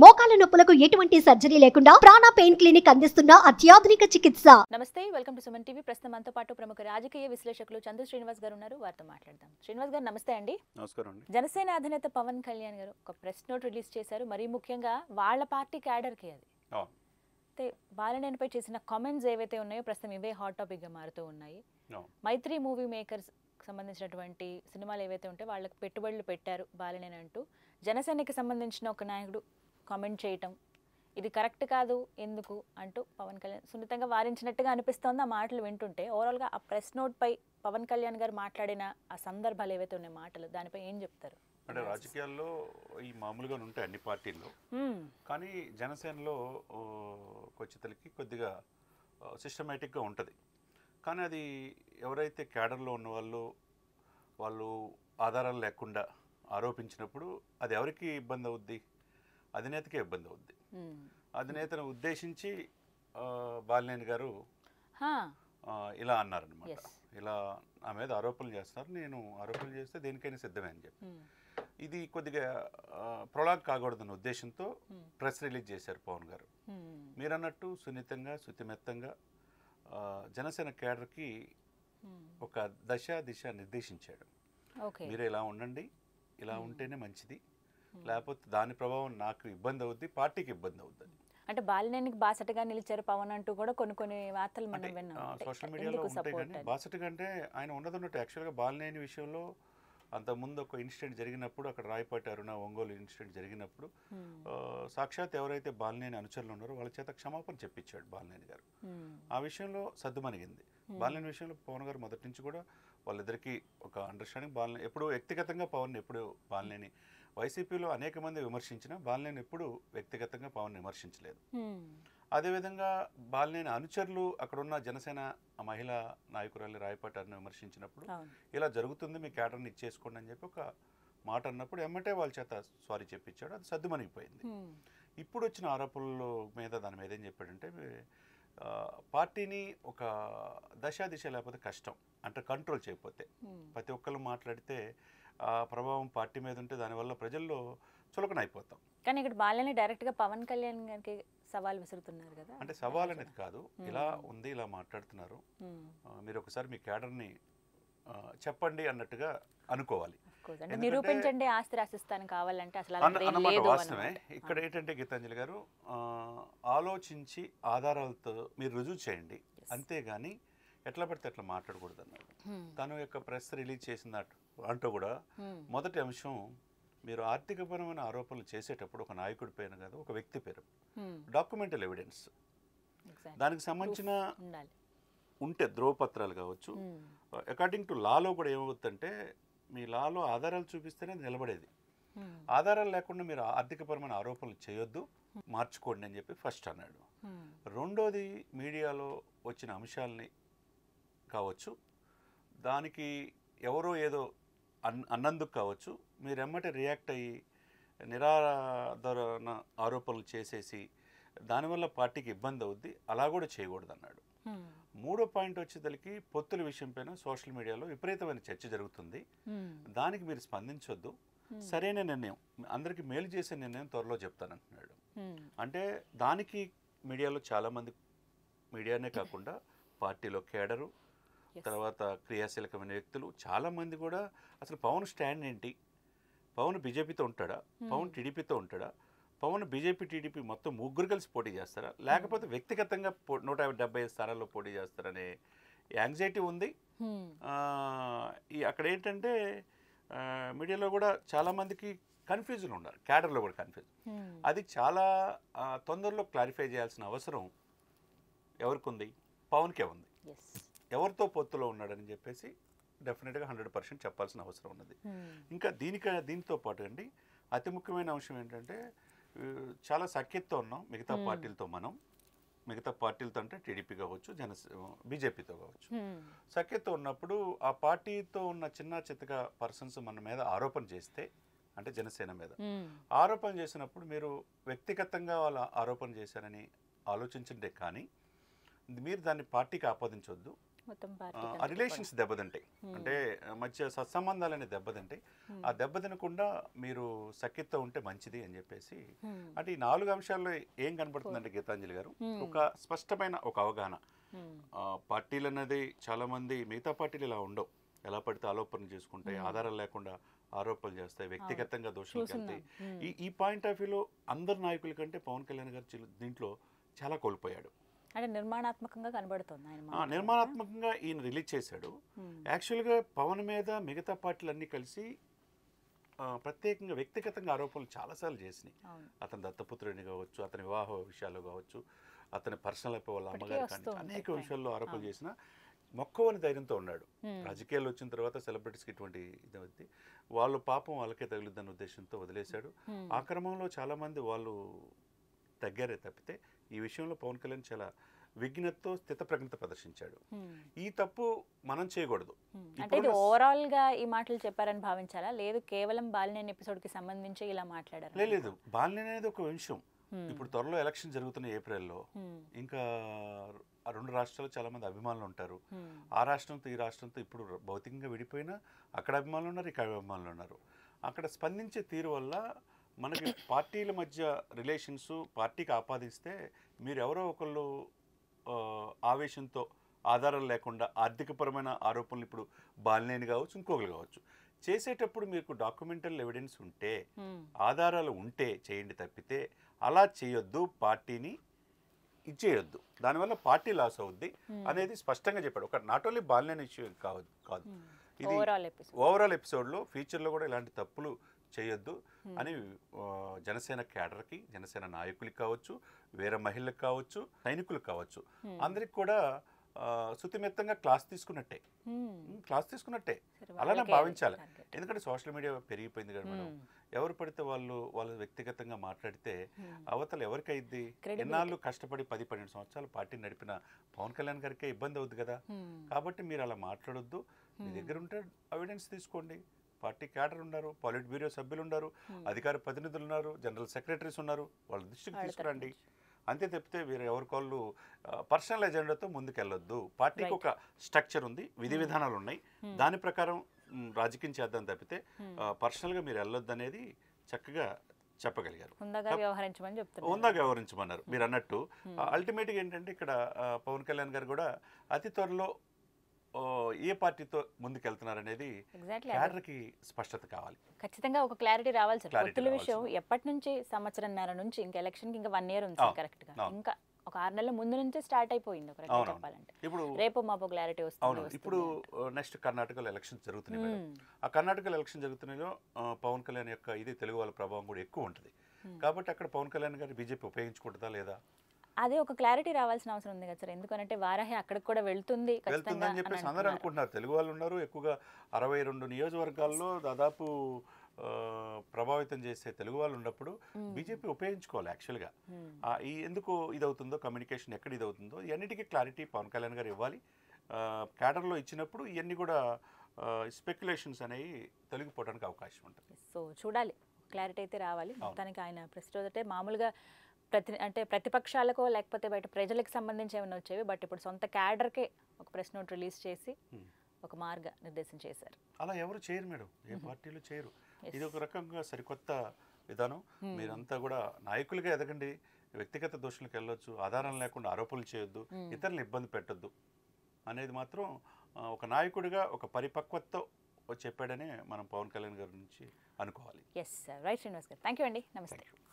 మోకాల నొప్పులకు ఎటువంటి సర్జరీ లేకుండా ప్రాణ పెయిన్ క్లినిక్ అందిస్తున్న అత్యాధునిక చికిత్స నమస్తే వెల్కమ్ టు సుమన్ టీవీ ప్రస్తుతం మనతో పాటు ప్రముఖ రాజకీయ విశ్లేషకులు చందు శ్రీనివాస్ గారు ఉన్నారు వారితో మాట్లాడదాం శ్రీనివాస్ గారు నమస్తే అండి నమస్కారం జనసేన అధినేత పవన్ కళ్యాణ్ గారు ఒక ప్రెస్ నోట్ రిలీజ్ చేశారు మరీ ముఖ్యంగా వాళ్ళ పార్టీ క్యాడర్ కి అది అయితే బాలనేనిపై చేసిన కామెంట్స్ ఏవైతే ఉన్నాయో ప్రస్తుతం ఇవే హాట్ టాపిక్ గా మారుతూ ఉన్నాయి మైత్రి మూవీ మేకర్స్ సంబంధించినటువంటి సినిమాలు ఏవైతే ఉంటే వాళ్ళకి పెట్టుబడులు పెట్టారు బాలనేని అంటూ జనసేనకి సంబంధించిన ఒక నాయకుడు కామెంట్ చేయటం ఇది కరెక్ట్ కాదు ఎందుకు అంటూ పవన్ కళ్యాణ్ సున్నితంగా వారించినట్టుగా అనిపిస్తోంది ఆ మాటలు వింటుంటే ఓవరాల్గా ఆ ప్రెస్ నోట్పై పవన్ కళ్యాణ్ గారు మాట్లాడిన ఆ సందర్భాలు ఏవైతే ఉన్నాయి మాటలు దానిపై ఏం చెప్తారు అంటే రాజకీయాల్లో ఈ మామూలుగా ఉంటాయి అన్ని పార్టీల్లో కానీ జనసేనలో కొచ్చితలకి కొద్దిగా సిస్టమేటిక్గా ఉంటుంది కానీ అది ఎవరైతే క్యాడర్లో ఉన్న వాళ్ళు వాళ్ళు ఆధారాలు లేకుండా ఆరోపించినప్పుడు అది ఎవరికి ఇబ్బంది అవుద్ది అధినేతకే ఇబ్బంది అవుద్ది అధినేతను ఉద్దేశించి బాలినేని గారు ఇలా అన్నారనమాట ఇలా నా మీద ఆరోపణలు చేస్తున్నారు నేను ఆరోపణలు చేస్తే దేనికైనా సిద్ధమే అని చెప్పి ఇది కొద్దిగా ప్రొలాగ్ కాకూడదన్న ఉద్దేశంతో ప్రెస్ రిలీజ్ చేశారు పవన్ గారు మీరన్నట్టు సున్నితంగా శుతిమెత్తంగా జనసేన కేడర్కి ఒక దశ దిశ నిర్దేశించాడు మీరు ఇలా ఉండండి ఇలా ఉంటేనే మంచిది లేకపోతే దాని ప్రభావం నాకు ఇబ్బంది అవుద్ది పార్టీకి ఇబ్బంది అవుద్ది అంటే బాలినేనికి బాసటగా నిలిచారు పవన్ అంటూ కూడా కొన్ని కొన్ని వార్తలు మనం విన్నాం సోషల్ మీడియాలో ఉంటాయి కానీ బాసటగా అంటే ఆయన ఉన్నది ఉన్నట్టు యాక్చువల్గా బాలినేని విషయంలో ముందు ఒక ఇన్సిడెంట్ జరిగినప్పుడు అక్కడ రాయపాటి అరుణ ఒంగోలు ఇన్సిడెంట్ జరిగినప్పుడు hmm. సాక్షాత్ ఎవరైతే బాలినేని అనుచరులు ఉన్నారో వాళ్ళ చేత క్షమాపణ చెప్పించాడు బాలినేని గారు hmm. ఆ విషయంలో సర్దుమణిగింది hmm. బాలినేని విషయంలో పవన్ గారు మొదటి నుంచి కూడా వాళ్ళిద్దరికీ ఒక అండర్స్టాండింగ్ బాలినే ఎప్పుడు వ్యక్తిగతంగా పవన్ ఎప్పుడు బాలినేని వైసీపీలో అనేక మంది విమర్శించిన బాలినేని ఎప్పుడు వ్యక్తిగతంగా పవన్ విమర్శించలేదు అదేవిధంగా బాలినేని అనుచరులు అక్కడున్న జనసేన మహిళా నాయకురాలి రాయపాటారిని విమర్శించినప్పుడు ఇలా జరుగుతుంది మీ క్యాటర్ని ఇచ్చేసుకోండి అని చెప్పి ఒక మాట అన్నప్పుడు ఎమ్మటే వాళ్ళ చేత సారీ చెప్పించాడు అది సర్దుమణిగిపోయింది ఇప్పుడు వచ్చిన ఆరోపణల మీద దాని మీద ఏం చెప్పాడంటే పార్టీని ఒక దశ దిశ లేకపోతే కష్టం అంటే కంట్రోల్ చేయకపోతే ప్రతి ఒక్కళ్ళు మాట్లాడితే ఆ ప్రభావం పార్టీ మీద ఉంటే దానివల్ల ప్రజల్లో చులకన అయిపోతాం కానీ ఇక్కడ బాలని డైరెక్ట్గా పవన్ కళ్యాణ్ గారికి సవాల్ విసురుతున్నారు కదా అంటే సవాల్ అనేది కాదు ఇలా ఉంది ఇలా మాట్లాడుతున్నారు మీరు ఒకసారి మీ క్యాడర్ని చెప్పండి అన్నట్టుగా అనుకోవాలి నిరూపించండి ఆస్తి కావాలంటే అసలు ఇక్కడ ఏంటంటే గీతాంజలి గారు ఆలోచించి ఆధారాలతో మీరు రుజువు చేయండి అంతేగాని ఎట్లా పడితే అట్లా మాట్లాడకూడదు అన్నారు hmm. తను యొక్క ప్రెస్ రిలీజ్ చేసినట్టు అంటూ కూడా మొదటి అంశం మీరు ఆర్థికపరమైన ఆరోపణలు చేసేటప్పుడు ఒక నాయకుడి పేరు కాదు ఒక వ్యక్తి పేరు డాక్యుమెంటల్ ఎవిడెన్స్ దానికి సంబంధించిన ఉంటే ధ్రువపత్రాలు కావచ్చు అకార్డింగ్ టు లాలో కూడా ఏమవుతుందంటే మీ లాలో ఆధారాలు చూపిస్తేనే నిలబడేది ఆధారాలు లేకుండా మీరు ఆర్థికపరమైన ఆరోపణలు చేయొద్దు మార్చుకోండి అని చెప్పి ఫస్ట్ అన్నాడు రెండోది మీడియాలో వచ్చిన అంశాలని కావచ్చు దానికి ఎవరో ఏదో అన్ అన్నందుకు కావచ్చు మీరు ఎమ్మటే రియాక్ట్ అయ్యి నిరాధరణ ఆరోపణలు చేసేసి దానివల్ల పార్టీకి ఇబ్బంది అవుద్ది అలా కూడా చేయకూడదు అన్నాడు మూడో పాయింట్ వచ్చేసరికి పొత్తుల విషయంపైన సోషల్ మీడియాలో విపరీతమైన చర్చ జరుగుతుంది దానికి మీరు స్పందించొద్దు సరైన నిర్ణయం అందరికి మేలు చేసే నిర్ణయం త్వరలో చెప్తాను అంటున్నాడు అంటే దానికి మీడియాలో చాలామంది మీడియానే కాకుండా పార్టీలో కేడరు తర్వాత క్రియాశీలకమైన వ్యక్తులు చాలామంది కూడా అసలు పవన్ స్టాండ్ ఏంటి పవన్ బీజేపీతో ఉంటాడా hmm. పవన్ టీడీపీతో ఉంటాడా పవన్ బీజేపీ టీడీపీ మొత్తం ముగ్గురు కలిసి పోటీ చేస్తారా లేకపోతే hmm. వ్యక్తిగతంగా నూట డెబ్బై స్థానాల్లో పోటీ చేస్తారనే యాంగ్జైటీ ఉంది hmm. ఈ అక్కడ ఏంటంటే మీడియాలో కూడా చాలామందికి కన్ఫ్యూజన్ ఉన్నారు క్యాడర్లో కూడా కన్ఫ్యూజన్ అది చాలా తొందరలో క్లారిఫై చేయాల్సిన అవసరం ఎవరికి ఉంది పవన్కే ఉంది ఎవరితో పొత్తులో ఉన్నాడని చెప్పేసి డెఫినెట్గా హండ్రెడ్ పర్సెంట్ చెప్పాల్సిన అవసరం ఉన్నది hmm. ఇంకా దీనికి దీనితో పాటు అండి అతి ముఖ్యమైన అంశం ఏంటంటే చాలా సఖ్యతతో ఉన్నాం మిగతా hmm. పార్టీలతో మనం మిగతా పార్టీలతో అంటే టీడీపీ కావచ్చు జన బీజేపీతో కావచ్చు hmm. సఖ్యతతో ఉన్నప్పుడు ఆ పార్టీతో ఉన్న చిన్న చితక పర్సన్స్ మన మీద ఆరోపణ చేస్తే అంటే జనసేన మీద ఆరోపణ చేసినప్పుడు మీరు వ్యక్తిగతంగా వాళ్ళ ఆరోపణ చేశారని ఆలోచించండి కానీ మీరు దాన్ని పార్టీకి ఆపాదించొద్దు ఆ రిలేషన్స్ దెబ్బతింటాయి అంటే మధ్య సత్సంబంధాలు అనేది దెబ్బతింటాయి ఆ దెబ్బ తినకుండా మీరు సఖ్యత ఉంటే మంచిది అని చెప్పేసి అంటే ఈ నాలుగు అంశాల్లో ఏం కనబడుతుందంటే గీతాంజలి గారు ఒక స్పష్టమైన ఒక అవగాహన పార్టీలు అనేది మంది మిగతా పార్టీలు ఇలా ఉండవు ఎలా పడితే ఆలోపనలు చేసుకుంటాయి ఆధారం లేకుండా ఆరోపణలు చేస్తాయి వ్యక్తిగతంగా దోషాలు ఈ ఈ పాయింట్ ఆఫ్ వ్యూలో అందరు నాయకుల కంటే పవన్ కళ్యాణ్ గారు దీంట్లో చాలా కోల్పోయాడు అంటే నిర్మాణాత్మకంగా కనబడుతుంది నిర్మాణాత్మకంగా ఈయన రిలీజ్ చేశాడు యాక్చువల్గా పవన్ మీద మిగతా పార్టీలు అన్ని కలిసి ప్రత్యేకంగా వ్యక్తిగతంగా ఆరోపణలు చాలాసార్లు చేసినాయి అతని దత్తపుత్రుడిని కావచ్చు అతని వివాహ విషయాలు కావచ్చు అతని పర్సనల్ అయిపోయి వాళ్ళ అమ్మగారి కానీ అనేక విషయాల్లో ఆరోపణలు చేసిన మొక్కవని ధైర్యంతో ఉన్నాడు రాజకీయాలు వచ్చిన తర్వాత సెలబ్రిటీస్కి ఇటువంటి ఇది వద్ది వాళ్ళు పాపం వాళ్ళకే తగిలిద్దన్న ఉద్దేశంతో వదిలేశాడు ఆ క్రమంలో చాలామంది వాళ్ళు తగ్గారే తప్పితే ఈ విషయంలో పవన్ కళ్యాణ్ చాలా విఘ్నతో స్థిత ప్రజ్ఞత ప్రదర్శించాడు ఈ తప్పు మనం చేయకూడదు అంటే ఇది ఓవరాల్ గా ఈ మాటలు చెప్పారని భావించాలా లేదు కేవలం బాలినేని ఎపిసోడ్ కి సంబంధించి ఇలా మాట్లాడారు లేదు బాలినేని అనేది ఒక విషయం ఇప్పుడు త్వరలో ఎలక్షన్ జరుగుతున్న ఏప్రిల్లో ఇంకా రెండు రాష్ట్రాలు చాలా మంది అభిమానులు ఉంటారు ఆ రాష్ట్రంతో ఈ రాష్ట్రంతో ఇప్పుడు భౌతికంగా విడిపోయినా అక్కడ అభిమానులు ఉన్నారు ఇక్కడ అభిమానులు ఉన్నారు అక్కడ స్పందించే తీరు వల్ల మనకి పార్టీల మధ్య రిలేషన్స్ పార్టీకి ఆపాదిస్తే మీరు ఎవరో ఒకళ్ళు ఆవేశంతో ఆధారం లేకుండా ఆర్థికపరమైన ఆరోపణలు ఇప్పుడు బాలినేని కావచ్చు ఇంకొకరు కావచ్చు చేసేటప్పుడు మీకు డాక్యుమెంటల్ ఎవిడెన్స్ ఉంటే ఆధారాలు ఉంటే చేయండి తప్పితే అలా చేయొద్దు పార్టీని ఇచ్చేయొద్దు దానివల్ల పార్టీ లాస్ అవుద్ది అనేది స్పష్టంగా చెప్పాడు ఒక నాట్ ఓన్లీ బాలినేని ఇష్యూ కాదు కాదు ఇది ఓవరాల్ ఎపిసోడ్లో ఫ్యూచర్లో కూడా ఇలాంటి తప్పులు చేయొద్దు అని జనసేన క్యాడర్కి జనసేన నాయకులకి కావచ్చు వేరే మహిళలకు కావచ్చు సైనికులకు కావచ్చు అందరికి కూడా సుతిమిత్తంగా క్లాస్ తీసుకున్నట్టే క్లాస్ తీసుకున్నట్టే అలానే భావించాలి ఎందుకంటే సోషల్ మీడియా పెరిగిపోయింది కదా మేడం ఎవరు పడితే వాళ్ళు వాళ్ళు వ్యక్తిగతంగా మాట్లాడితే అవతల ఎవరికైద్ది ఎన్నాళ్ళు కష్టపడి పది పన్నెండు సంవత్సరాలు పార్టీ నడిపిన పవన్ కళ్యాణ్ గారికే ఇబ్బంది అవుద్ది కదా కాబట్టి మీరు అలా మాట్లాడొద్దు మీ దగ్గర ఉంటే ఎవిడెన్స్ తీసుకోండి పార్టీ క్యాడర్ ఉన్నారు పాలిట్ బ్యూరో సభ్యులు ఉన్నారు అధికార ప్రతినిధులు ఉన్నారు జనరల్ సెక్రటరీస్ ఉన్నారు వాళ్ళ దృష్టికి తీసుకురండి అంతే తప్పితే వీరు ఎవరికోళ్ళు పర్సనల్ ఎజెండాతో ముందుకెళ్ళొద్దు పార్టీకి ఒక స్ట్రక్చర్ ఉంది విధి విధానాలు ఉన్నాయి దాని ప్రకారం రాజకీయం చేద్దాం తప్పితే పర్సనల్గా మీరు వెళ్ళొద్దు అనేది చక్కగా చెప్పగలిగారు ఉందా వ్యవహరించమన్నారు మీరు అన్నట్టు అల్టిమేట్గా ఏంటంటే ఇక్కడ పవన్ కళ్యాణ్ గారు కూడా అతి త్వరలో ఏ పార్టీతో ముందుకెళ్తున్నారనేది క్యాడర్కి స్పష్టత కావాలి ఖచ్చితంగా ఒక క్లారిటీ రావాలి సార్ పొత్తుల విషయం ఎప్పటి నుంచి సంవత్సరంన్నర నుంచి ఇంకా ఎలక్షన్ ఇంకా వన్ ఇయర్ ఉంది కరెక్ట్ గా ఇంకా ఒక ఆరు నెలల ముందు నుంచే స్టార్ట్ అయిపోయింది ఒక చెప్పాలంటే ఇప్పుడు రేపు మాకు క్లారిటీ వస్తుంది ఇప్పుడు నెక్స్ట్ కర్ణాటకలో ఎలక్షన్ జరుగుతున్నాయి ఆ కర్ణాటకలో ఎలక్షన్ జరుగుతున్నాయో పవన్ కళ్యాణ్ యొక్క ఇది తెలుగు వాళ్ళ ప్రభావం కూడా ఎక్కువ ఉంటుంది కాబట్టి అక్కడ పవన్ కళ్యాణ్ గారు బీజేపీ ఉపయోగించుకుంటుందా లేదా అదే ఒక క్లారిటీ రావాల్సిన అవసరం ఉంది కదా సార్ ఎందుకంటే వారాహి అక్కడికి కూడా వెళ్తుంది వెళ్తుందని చెప్పేసి అందరూ అనుకుంటున్నారు తెలుగు వాళ్ళు ఉన్నారు ఎక్కువగా అరవై రెండు నియోజకవర్గాల్లో దాదాపు ప్రభావితం చేసే తెలుగు వాళ్ళు ఉన్నప్పుడు బీజేపీ ఉపయోగించుకోవాలి యాక్చువల్గా ఈ ఎందుకు ఇదవుతుందో కమ్యూనికేషన్ ఎక్కడ ఇదవుతుందో ఇవన్నిటికీ క్లారిటీ పవన్ కళ్యాణ్ గారు ఇవ్వాలి క్యాడర్లో ఇచ్చినప్పుడు ఇవన్నీ కూడా స్పెక్యులేషన్స్ అనేవి తొలగిపోవడానికి అవకాశం ఉంటుంది సో చూడాలి క్లారిటీ అయితే రావాలి మొత్తానికి ఆయన ప్రస్తుతం మామూలుగా ప్రతి అంటే ప్రతిపక్షాలకో లేకపోతే బయట ప్రజలకు సంబంధించి ఏమైనా వచ్చేవి బట్ ఇప్పుడు సొంత క్యాడర్కే ఒక ప్రెస్ నోట్ రిలీజ్ చేసి ఒక మార్గ నిర్దేశం చేశారు అలా ఎవరు చేయరు మేడం ఏ పార్టీలు చేయరు ఇది ఒక రకంగా సరికొత్త విధానం మీరంతా కూడా నాయకులుగా ఎదగండి వ్యక్తిగత దోషులకు వెళ్ళొచ్చు ఆధారం లేకుండా ఆరోపణలు చేయొద్దు ఇతరులను ఇబ్బంది పెట్టొద్దు అనేది మాత్రం ఒక నాయకుడిగా ఒక పరిపక్వతతో చెప్పాడని మనం పవన్ కళ్యాణ్ గారి నుంచి అనుకోవాలి ఎస్ రైట్ శ్రీనివాస్ గారు థ్యాంక్ యూ అండి నమస్తే